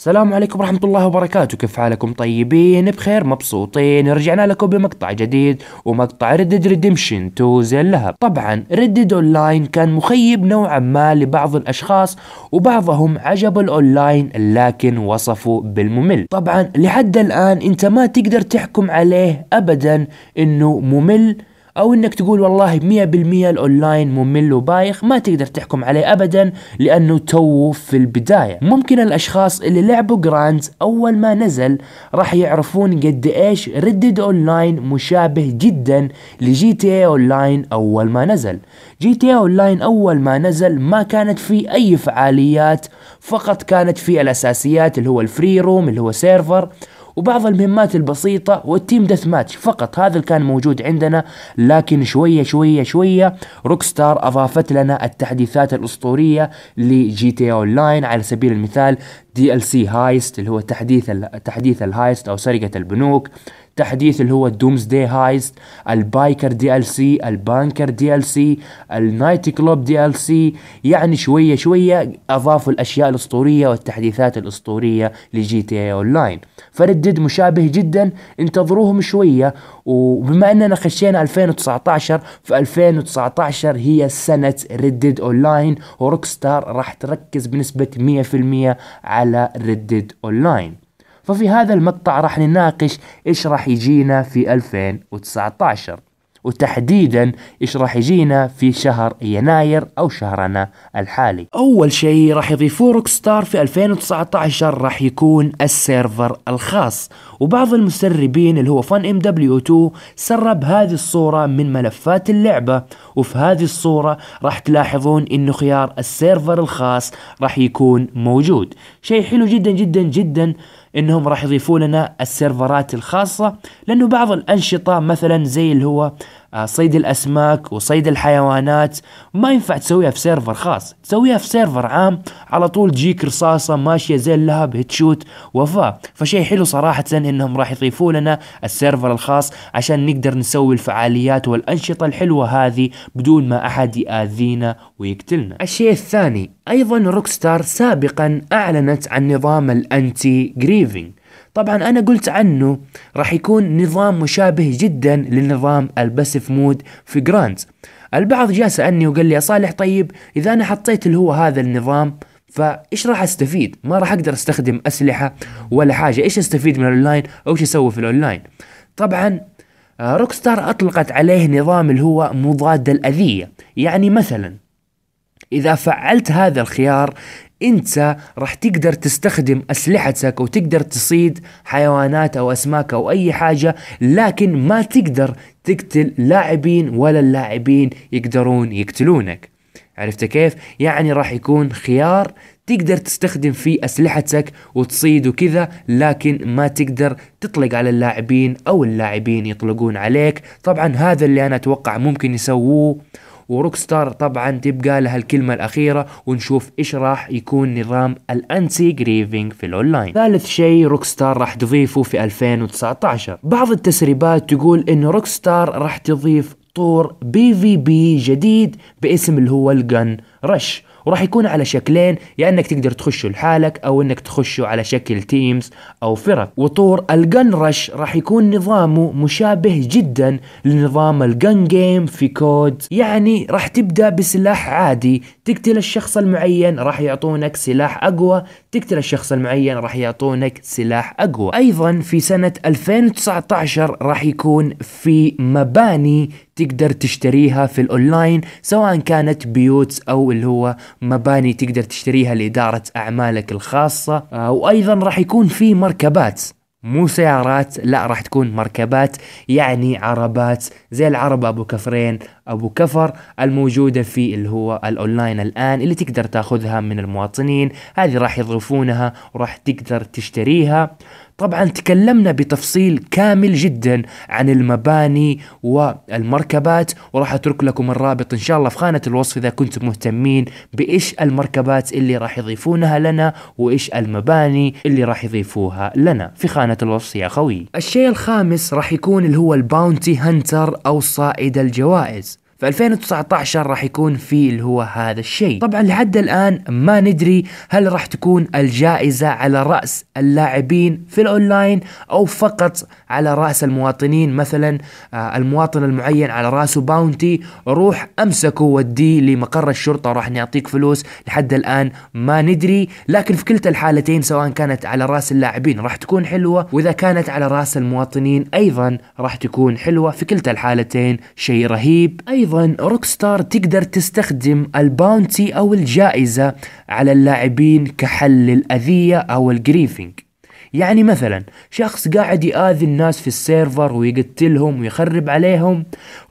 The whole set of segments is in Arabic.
السلام عليكم ورحمة الله وبركاته كيف حالكم طيبين بخير مبسوطين رجعنا لكم بمقطع جديد ومقطع ردد ريديمشن 2 زي اللهب طبعا ردد اونلاين كان مخيب نوعا ما لبعض الاشخاص وبعضهم عجب الاونلاين لكن وصفوا بالممل طبعا لحد الان انت ما تقدر تحكم عليه ابدا انه ممل او انك تقول والله 100% الاونلاين ممل وبايخ ما تقدر تحكم عليه ابدا لانه تو في البدايه ممكن الاشخاص اللي لعبوا جراند اول ما نزل راح يعرفون قد ايش ردد اونلاين مشابه جدا لجي تي اي اونلاين اول ما نزل جي تي اي اونلاين اول ما نزل ما كانت في اي فعاليات فقط كانت في الاساسيات اللي هو الفري روم اللي هو سيرفر وبعض المهمات البسيطة والتيم دث ماتش فقط هذا اللي كان موجود عندنا لكن شوية شوية شوية روك ستار أضافت لنا التحديثات الأسطورية لجي تي أون لاين على سبيل المثال دي ال سي هايست اللي هو تحديث الـ تحديث الهايست او سرقه البنوك تحديث اللي هو دومز دي هايست البايكر دي ال سي البانكر دي ال سي النايت كلوب دي ال سي يعني شويه شويه اضافوا الاشياء الاسطوريه والتحديثات الاسطوريه لجي تي اي اونلاين فردد مشابه جدا انتظروهم شويه وبما اننا خشينا 2019 ف 2019 هي سنه ردد لاين وروك ستار راح تركز بنسبه 100% على على ريدد اونلاين ففي هذا المقطع راح نناقش ايش راح يجينا في 2019 وتحديدا ايش راح يجينا في شهر يناير او شهرنا الحالي اول شيء راح يضيفوه روك ستار في 2019 راح يكون السيرفر الخاص وبعض المسربين اللي هو فان ام دبليو 2 سرب هذه الصورة من ملفات اللعبة وفي هذه الصورة راح تلاحظون انه خيار السيرفر الخاص راح يكون موجود شيء حلو جدا جدا جدا انهم راح يضيفوا لنا السيرفرات الخاصه لانه بعض الانشطه مثلا زي اللي هو آه، صيد الاسماك وصيد الحيوانات ما ينفع تسويها في سيرفر خاص تسويها في سيرفر عام على طول تجيك رصاصه ماشيه زي اللهب هتشوت وفاء فشيء حلو صراحه انهم راح يضيفوا لنا السيرفر الخاص عشان نقدر نسوي الفعاليات والانشطه الحلوه هذه بدون ما احد ياذينا ويقتلنا الشيء الثاني ايضا روكستار سابقا اعلنت عن نظام الانتي جريفينج طبعا انا قلت عنه راح يكون نظام مشابه جدا لنظام الباسف مود في جراندز البعض جاء سألني وقال لي يا صالح طيب اذا انا حطيت اللي هو هذا النظام فايش راح استفيد ما راح اقدر استخدم اسلحه ولا حاجه ايش استفيد من الاونلاين او ايش اسوي في الاونلاين طبعا آه، روكستار اطلقت عليه نظام اللي هو مضاد الاذيه يعني مثلا اذا فعلت هذا الخيار انت راح تقدر تستخدم اسلحتك وتقدر تصيد حيوانات او اسماك او اي حاجه لكن ما تقدر تقتل لاعبين ولا اللاعبين يقدرون يقتلونك عرفت كيف؟ يعني راح يكون خيار تقدر تستخدم فيه اسلحتك وتصيد وكذا لكن ما تقدر تطلق على اللاعبين او اللاعبين يطلقون عليك، طبعا هذا اللي انا اتوقع ممكن يسووه وروك ستار طبعا تبقى لها الكلمة الأخيرة ونشوف إيش راح يكون نظام الأنسي جريفينج في الأونلاين ثالث شيء روك ستار راح تضيفه في 2019 بعض التسريبات تقول إن روك ستار راح تضيف طور بي في بي جديد باسم اللي هو الجن رش وراح يكون على شكلين يا انك تقدر تخشه لحالك او انك تخشه على شكل تيمز او فرق وطور الجن رش راح يكون نظامه مشابه جدا لنظام الجن جيم في كود يعني راح تبدا بسلاح عادي تقتل الشخص المعين راح يعطونك سلاح اقوى تقتل الشخص المعين راح يعطونك سلاح اقوى ايضا في سنه 2019 راح يكون في مباني تقدر تشتريها في الاونلاين سواء كانت بيوت او اللي هو مباني تقدر تشتريها لاداره اعمالك الخاصه آه، وايضا راح يكون في مركبات مو سيارات لا راح تكون مركبات يعني عربات زي العربة أبو كفرين أبو كفر الموجودة في اللي هو الأونلاين الآن اللي تقدر تاخذها من المواطنين هذه راح يضيفونها وراح تقدر تشتريها طبعا تكلمنا بتفصيل كامل جدا عن المباني والمركبات وراح اترك لكم الرابط ان شاء الله في خانه الوصف اذا كنتم مهتمين بايش المركبات اللي راح يضيفونها لنا وايش المباني اللي راح يضيفوها لنا في خانه الوصف يا خوي الشيء الخامس راح يكون اللي هو الباونتي هنتر او صائد الجوائز ف 2019 راح يكون في اللي هو هذا الشيء طبعا لحد الان ما ندري هل راح تكون الجائزه على راس اللاعبين في الاونلاين او فقط على راس المواطنين مثلا آه، المواطن المعين على راسه باونتي روح امسكه وديه لمقر الشرطه راح نعطيك فلوس لحد الان ما ندري لكن في كلتا الحالتين سواء كانت على راس اللاعبين راح تكون حلوه واذا كانت على راس المواطنين ايضا راح تكون حلوه في كلتا الحالتين شيء رهيب ايضا أيضا روكستار تقدر تستخدم الباونتي أو الجائزة على اللاعبين كحل الأذية أو الجريفينج يعني مثلا شخص قاعد يآذي الناس في السيرفر ويقتلهم ويخرب عليهم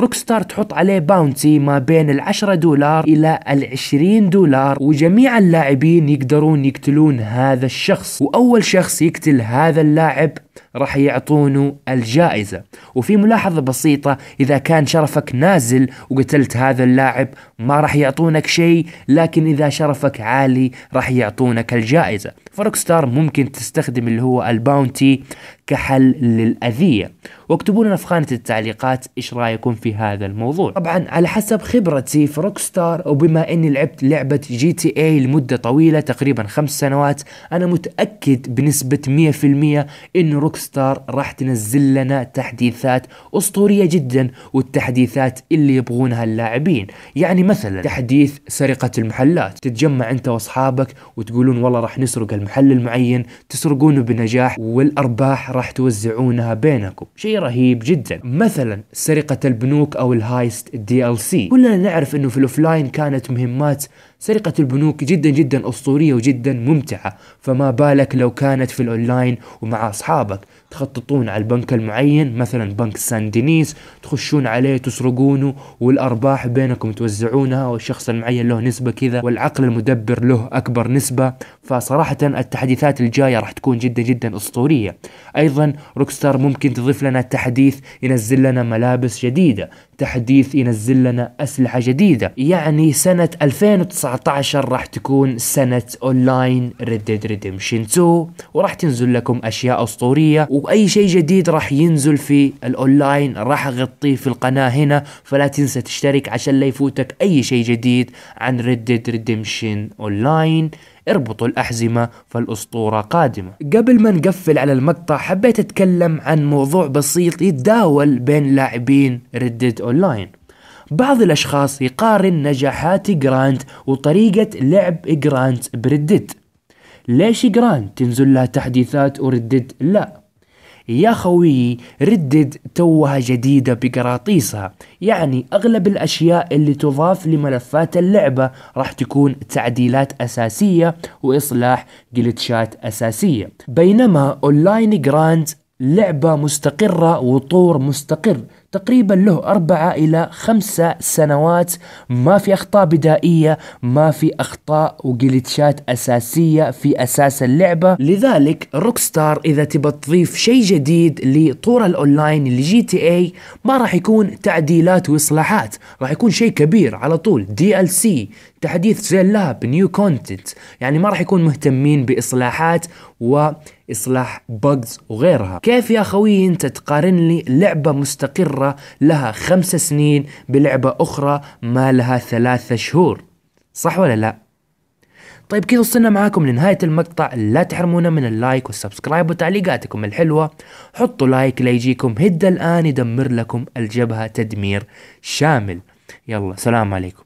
روكستار تحط عليه باونتي ما بين العشرة دولار إلى العشرين دولار وجميع اللاعبين يقدرون يقتلون هذا الشخص وأول شخص يقتل هذا اللاعب راح يعطونه الجائزة وفي ملاحظة بسيطة إذا كان شرفك نازل وقتلت هذا اللاعب ما راح يعطونك شيء لكن إذا شرفك عالي راح يعطونك الجائزة فروكستار ممكن تستخدم اللي هو الباونتي كحل للأذية واكتبوا لنا في خانة التعليقات إيش رأيكم في هذا الموضوع طبعا على حسب خبرتي في روكستار وبما أني لعبت لعبة جي تي اي لمدة طويلة تقريبا خمس سنوات أنا متأكد بنسبة 100% أن روكستار ستار راح تنزل لنا تحديثات أسطورية جدا والتحديثات اللي يبغونها اللاعبين يعني مثلا تحديث سرقة المحلات تتجمع أنت وأصحابك وتقولون والله راح نسرق المحل المعين تسرقونه بنجاح والأرباح راح توزعونها بينكم شيء رهيب جدا مثلا سرقة البنوك أو الهايست دي ال سي كلنا نعرف أنه في الأوفلاين كانت مهمات سرقة البنوك جدا جدا أسطورية وجدا ممتعة فما بالك لو كانت في الأونلاين ومع أصحابك تخططون على البنك المعين مثلا بنك سان دينيس تخشون عليه تسرقونه والأرباح بينكم توزعونها والشخص المعين له نسبة كذا والعقل المدبر له أكبر نسبة فصراحة التحديثات الجاية راح تكون جدا جدا أسطورية أيضا روكستار ممكن تضيف لنا تحديث ينزل لنا ملابس جديدة تحديث ينزل لنا أسلحة جديدة يعني سنة 2019 2019 راح تكون سنة اونلاين ريد ديد ريديمشن 2 وراح تنزل لكم اشياء اسطورية واي شيء جديد راح ينزل في الاونلاين راح اغطيه في القناة هنا فلا تنسى تشترك عشان لا يفوتك اي شيء جديد عن ريد ديد ريديمشن اونلاين اربطوا الأحزمة فالأسطورة قادمة قبل ما نقفل على المقطع حبيت أتكلم عن موضوع بسيط يتداول بين لاعبين ردد أونلاين بعض الأشخاص يقارن نجاحات جرانت وطريقة لعب جرانت بردد ليش جرانت تنزل لها تحديثات وردد لا يا خويي ردد توها جديدة بقراطيسها يعني أغلب الأشياء اللي تضاف لملفات اللعبة راح تكون تعديلات أساسية وإصلاح جلتشات أساسية بينما أونلاين جراند لعبة مستقرة وطور مستقر تقريبا له أربعة إلى خمسة سنوات ما في أخطاء بدائية ما في أخطاء وجلتشات أساسية في أساس اللعبة لذلك روكستار إذا تبى تضيف شيء جديد لطور الأونلاين لجي جي تي اي ما راح يكون تعديلات وإصلاحات راح يكون شيء كبير على طول دي ال سي تحديث زين لاب نيو كونتنت يعني ما راح يكون مهتمين باصلاحات واصلاح بجز وغيرها كيف يا خوي انت تقارن لي لعبه مستقره لها خمسة سنين بلعبه اخرى ما لها ثلاثة شهور صح ولا لا طيب كذا وصلنا معاكم لنهاية المقطع لا تحرمونا من اللايك والسبسكرايب وتعليقاتكم الحلوة حطوا لايك ليجيكم هدى الآن يدمر لكم الجبهة تدمير شامل يلا سلام عليكم